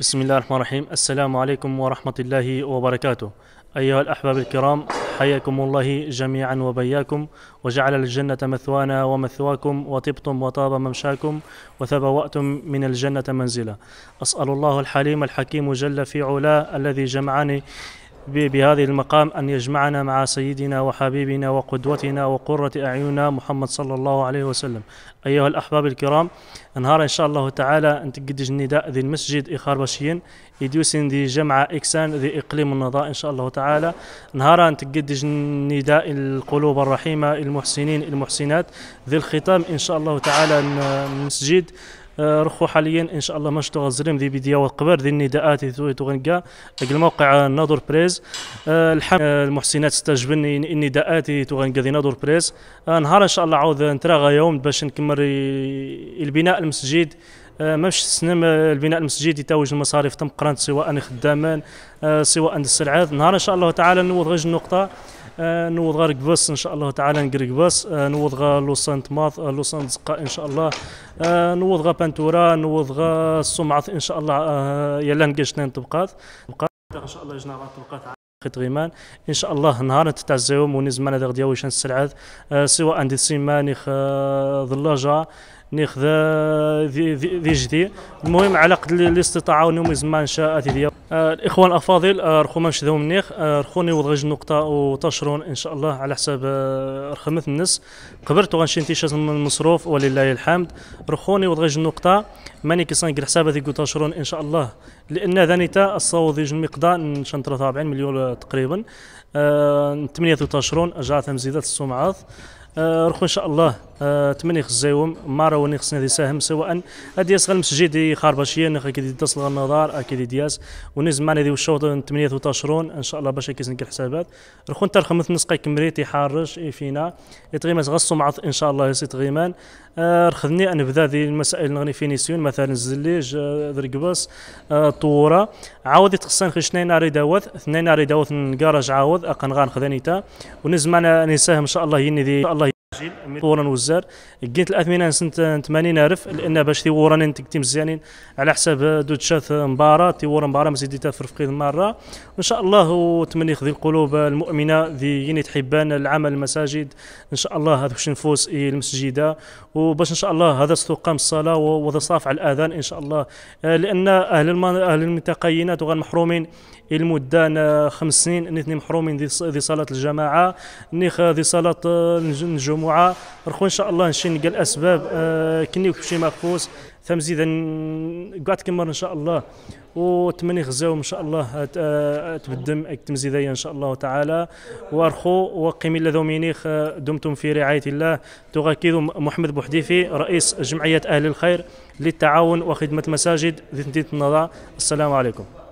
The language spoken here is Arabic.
بسم الله الرحمن الرحيم السلام عليكم ورحمة الله وبركاته أيها الأحباب الكرام حياكم الله جميعا وبياكم وجعل الجنة مثوانا ومثواكم وطبتم وطاب ممشاكم وثبوأتم من الجنة منزلا أسأل الله الحليم الحكيم جل في علاه الذي جمعني بهذه المقام أن يجمعنا مع سيدنا وحبيبنا وقدوتنا وقرة أعيننا محمد صلى الله عليه وسلم أيها الأحباب الكرام نهار إن شاء الله تعالى أن تقدج النداء ذي المسجد إخار بشين يدوسين ذي جمعة إكسان ذي إقليم النضاء إن شاء الله تعالى نهار أن تقدج نداء القلوب الرحيمة المحسنين المحسنات ذي الختام إن شاء الله تعالى المسجد آه، رخو حاليا ان شاء الله ماش تغزرم ذي بديا وقبر ذي النداءات ذو تغنقا الموقع ناظر بريز آه، الحمد آه، المحسنات استجبني النداءات تغنقا ذي ناظر بريز نهار ان شاء الله عاود نتراغى يوم باش نكمل البناء المسجد ماش سنم البناء المسجد يتوج المصاريف تم قرانت سواء خدامان سواء السرعات نهار ان شاء الله تعالى نوض غير النقطه آه، نوض غير قباس ان شاء الله تعالى نقري قباس آه، نوض غا لوسان طماط آه، لوسان زقا ان شاء الله نوض غا بانتورا نوض غا السمعه ان شاء الله يلا نقشتين طبقات ان شاء الله جنا طبقات خيط غيمان ان شاء الله نهار تتعزاوم ونزمان هذا غديا واش نستلعب سواء عندي سيماني ظلاجه ناخذ ذي جدي المهم على قد الاستطاعه ونوم يزما انشاءات ديال آه، الاخوان الافاضل آه، رخوما مشذو منيخ آه، رخوني وضغج نقطه وتشرون ان شاء الله على حساب رخمة الناس قبرت وغنشي نتيشة من المصروف ولله الحمد رخوني وضغج النقطه ماني كير الحساب هذيك وتشرون ان شاء الله لان ذانيتا الصوت ديال المقدار 40 مليون تقريبا 8 تشرون جاء مزيدات السمعات آه، رخو ان شاء الله آه، تمني زيوم مارا وني خصنا ذي ساهم سواء هادي يسغل مسجدي خربشيه نخ كيدي تصل النظار اكيد دياس وني زمان دي الشوط 28 ان شاء الله باش كيس نكل حسابات رخو نتا خمس نسقى كمريتي حارج ايفينا يتغيمات غصو معط ان شاء الله سي تغيمان آه، رخذني ان بدا ذي المسائل نغني فينيسيون مثلا الزليج درقبس طوره عاود يتخصن خي اثنين ناري داوث اثنين ناري داوث نكارج عاود اقن غنخذني تا وني معنا نساهم ان شاء الله يني شاء الله طورا وزار قلت الاثمنه سنه الف لان باش تي وران مزيانين على حساب دو تشات مباراه تي وران مباراه مزيديتها في رفقي مره ان شاء الله وتمني يخذي القلوب المؤمنه ذي يني تحبان العمل المساجد ان شاء الله هذوك نفوس المسجده وباش ان شاء الله هذا استقام الصلاه وهذا صافع الاذان ان شاء الله آه، لان اهل اهل ينات وغن محرومين المدان آه، خمس سنين نثني محرومين ذي صلاه الجماعه ني ذي صلاه الجمهور آه، مجموعه رخو ان شاء الله نشين قال الاسباب آه كني وكشي ماكوس ثم زيدا قعدت كمر ان شاء الله وتمني غزاو ان شاء الله آه، تبدم اكتم ان شاء الله تعالى وارخو وقيم الله دمتم في رعايه الله تغاكيد محمد بوحديفي رئيس جمعيه اهل الخير للتعاون وخدمه مساجد ذي النظر السلام عليكم